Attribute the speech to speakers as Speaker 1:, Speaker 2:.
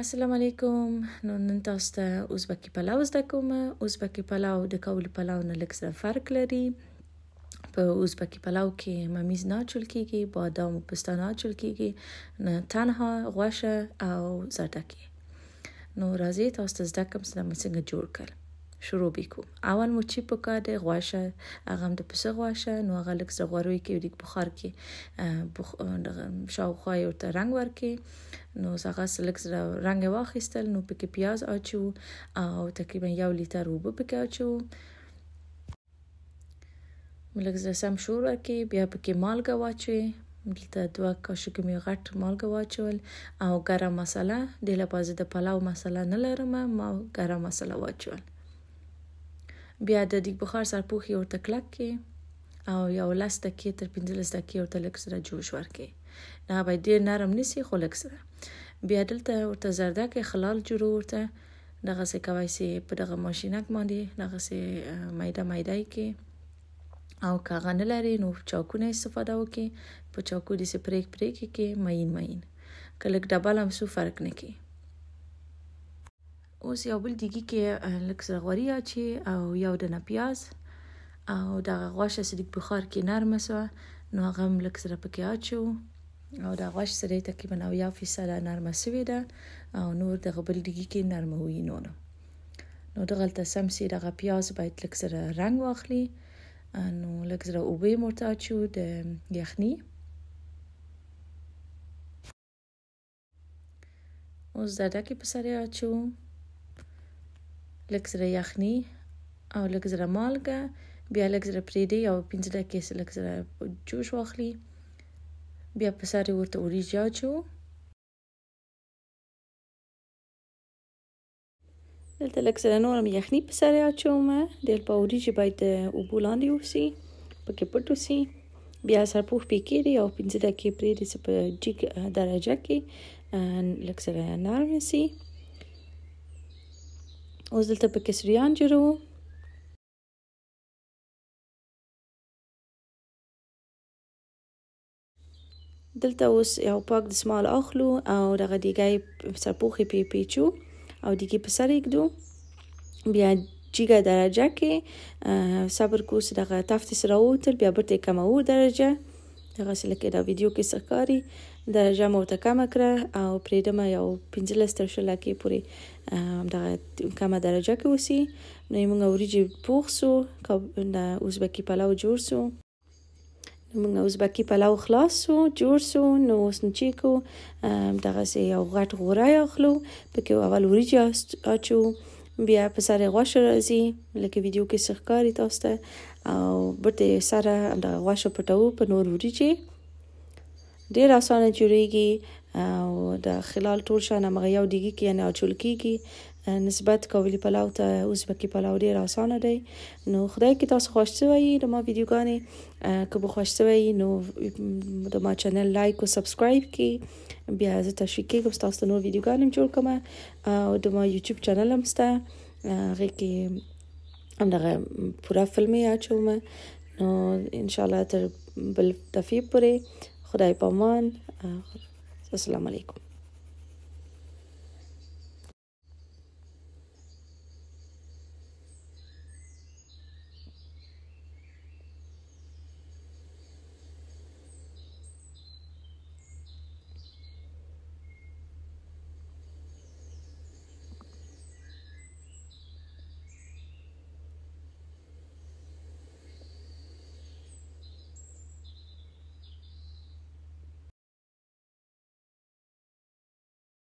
Speaker 1: السلام علیکم نو نن تاسو ته ازبکی پلاو زده کوم ازبکی پلاو د کابل پلاو نه لږ څه فرق لري په ازبکی پلاو کې ممیز نه چول کیږي بادام او پسته نه چول کیږي نه تنها غوښه او زردکی نو راځي تاسو ته زده کوم چې څنګه جوړ کړم شروع بیکو اول مو چی پکار دی غوښه هغه د پسه غوښه نو هغه لکه زغوروي کې د بخار کې شاوخوا یو ته رنگ ورکي نو هغه سلک رنگ واخیستل نو پکې پیاز اچو او تقریبا یو لیټر اوبه پکې اچو ملک زه سم شور ورکي بیا پکې مالګه واچوي دلته دوه کاشوګه می غټ مالګه واچول او ګرم مساله د لپاره د پلاو مساله نه لرم ما ګرم مساله واچول بیا د دیګ بخار سرپوخي ورته کلک کې او یو لس دقیقې تر پنځلس دقیقې ورته لږ سره جوش ورکې نه به ډیر نرم نسی خو لږ سره بیا دلته ورته زردکه خلال جوړ ورته دغه سه کوي سي په دغه ماشينک باندې دغه سه مېده مېده کې او کاغه نه لري نو چاکونه استفاده وکي په چاکو دې سه پریک پریک کې ماین ماین کله ډبل هم سو فرق نه کوي اوس یو بل دیګي کې لکه سرغوري اچي او یو د پیاز او دا غوښه چې د بخار کې نرمه سو نو هغه لکه سره پکې اچو او دا غوښه سره تقریبا او یو فیصد نرمه سوي ده او نور د غبل دیګي کې نرمه وي نو نو دغلته سم سي دغه پیاز باید لکه سره رنگ واخلي نو لکه سره او به مرته اچو د یخني اوس زده کې په سره اچو لږ سره یخني او لږ سره مالګه بیا لږ سره پریدي او 15 دقیقې سره لږ سره جوش واخلي بیا په سر یې ورته وریجې اچوو دلته لږ سره نور هم یخني په سر اچوم
Speaker 2: د په وریجې باید د اوبو لاندې وسي پکې پټ وسي بیا سرپوښ پې کېږدي او پنځه دقیقې پرېږدي چې په جګ درجه کې لږ سره
Speaker 1: نرم سي اوس دلته په کسریان جوړوو
Speaker 2: دلته اوس یو پاک دسمال اخلو او دغه دیګای سرپوخي پی پیچو او دیګي په سر یکدو بیا جیګه درجه کې صبر کوس دغه تفت سره وتر بیا برته کمو درجه دغه لکه دا ویډیو کې سکاري د جمع ته کم کړه او پریدم یو 15 تر شل کې پوری دغه کمه درجه کې وسی نو موږ اوریجی پوخ سو د ازبکی پلاو جوړ سو موږ ازبکی پلاو خلاص سو جوړ سو نو اوس چې کو دغه یو غټ غوړای اخلو پکې اول اوریجی اچو بیا په سر غوښه راځي لکه ویډیو کې څه ښکاري تاسو ته او برته سره د غوښه پټو په نور وریږي ډیر اسانه جوړیږي او د خلال ټول شان هغه یو دیګي کې نه اچول کیږي نسبت کابلی پلاو ته اوزبکی پلاو ډیر اسانه دی نو خدای کی تاسو خوښ شوی د ما ویډیوګانې که به خوښ شوی نو د ما چینل لایک او سبسکرایب کی بیا زه تشویق کوم تاسو نو ویډیوګانې جوړ کوم او د ما یوټیوب چینل هم شته هغه کې هم دغه پورا فلمي اچوم نو ان شاء الله تر بل دفعه پورې خدای پامان السلام علیکم